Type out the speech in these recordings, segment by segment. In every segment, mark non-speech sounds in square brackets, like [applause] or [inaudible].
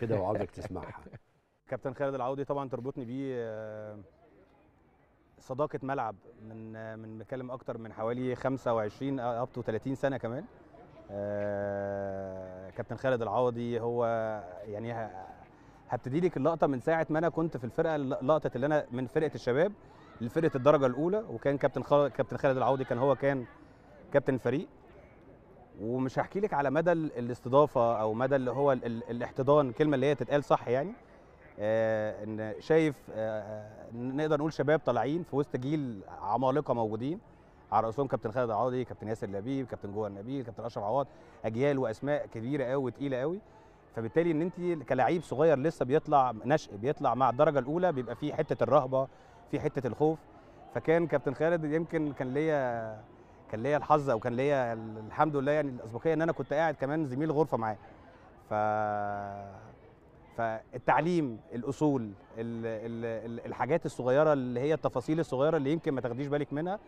كده وعاوزك تسمعها [laughs] كابتن خالد العوضي طبعا تربطني بيه آه، صداقه ملعب من آه، من بتكلم اكتر من حوالي 25 اب تو 30 سنه كمان آه، كابتن خالد العوضي هو يعني هبتدي لك اللقطه من ساعه ما انا كنت في الفرقه لقطه اللي انا من فرقه الشباب لفرقه الدرجه الاولى وكان كابتن خالد كابتن خالد العوضي كان هو كان كابتن الفريق ومش هحكي لك على مدى الاستضافه او مدى اللي هو ال الاحتضان الكلمه اللي هي تتقال صح يعني آه ان شايف آه, آه، نقدر نقول شباب طالعين في وسط جيل عمالقه موجودين على راسهم كابتن خالد العوضي كابتن ياسر لبيب كابتن جوهر نبيل كابتن اشرف عوض اجيال واسماء كبيره قوي وتقيله قوي فبالتالي ان انت كلاعب صغير لسه بيطلع نشأ بيطلع مع الدرجه الاولى بيبقى في حته الرهبه في حته الخوف فكان كابتن خالد يمكن كان ليا كان ليا الحظ او كان ليا الحمد لله يعني الاسبقيه ان انا كنت قاعد كمان زميل غرفه معاه ف فالتعليم الاصول ال ال ال الحاجات الصغيره اللي هي التفاصيل الصغيره اللي يمكن ما تاخديش بالك منها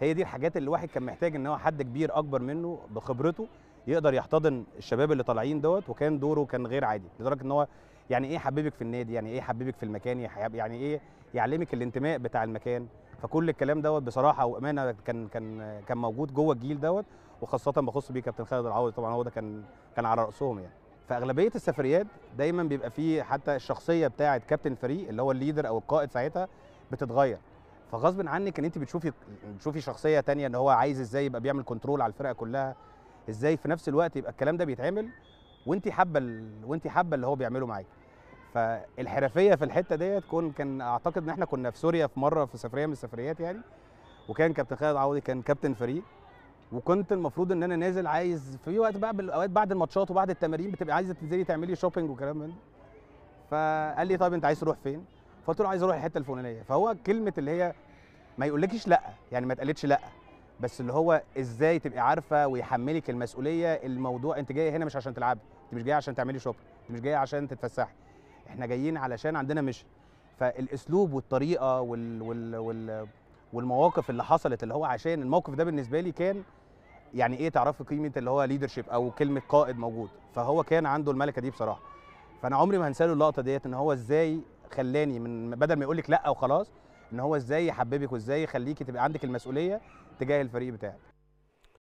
هي دي الحاجات اللي الواحد كان محتاج ان هو حد كبير اكبر منه بخبرته يقدر يحتضن الشباب اللي طالعين دوت وكان دوره كان غير عادي لدرجه ان هو يعني ايه حبيبك في النادي يعني ايه حبيبك في المكان يعني ايه يعلمك الانتماء بتاع المكان فكل الكلام دوت بصراحه وامانه كان كان كان موجود جوه الجيل دوت وخاصه بخص بيه كابتن خالد العوضي طبعا هو ده كان كان على راسهم يعني فاغلبيه السفريات دايما بيبقى فيه حتى الشخصيه بتاعه كابتن الفريق اللي هو الليدر او القائد ساعتها بتتغير فغصب عنك ان انت بتشوفي بتشوفي شخصيه تانية ان هو عايز ازاي يبقى بيعمل كنترول على الفرقه كلها ازاي في نفس الوقت يبقى الكلام ده بيتعمل وانت حابه وانت حابه اللي هو بيعمله معاكي فالحرفيه في الحته ديت كون كان اعتقد ان احنا كنا في سوريا في مره في سفريه من السفريات يعني وكان كابتن خالد عوضي كان كابتن فريق وكنت المفروض ان انا نازل عايز في وقت بقى بالاوقات بعد الماتشات وبعد التمارين بتبقي عايزه تنزلي تعملي شوبينج وكلام من فقال لي طيب انت عايز تروح فين؟ فقلت له عايز اروح الحته الفلانيه فهو كلمه اللي هي ما يقولكيش لا يعني ما تقلتش لا بس اللي هو ازاي تبقي عارفه ويحملك المسؤوليه الموضوع انت جايه هنا مش عشان تلعبي انت مش جايه عشان تعملي شوبينج انت مش جايه عشان تتفسحي احنا جايين علشان عندنا ميشن فالاسلوب والطريقه وال وال وال والمواقف اللي حصلت اللي هو عشان الموقف ده بالنسبه لي كان يعني ايه تعرفي قيمه اللي هو ليدرشيب او كلمه قائد موجود فهو كان عنده الملكه دي بصراحه فانا عمري ما هنساله اللقطه ديت ان هو ازاي خلاني من بدل ما يقول لك لا وخلاص ان هو ازاي يحببك وازاي يخليكي تبقى عندك المسؤوليه تجاه الفريق بتاعك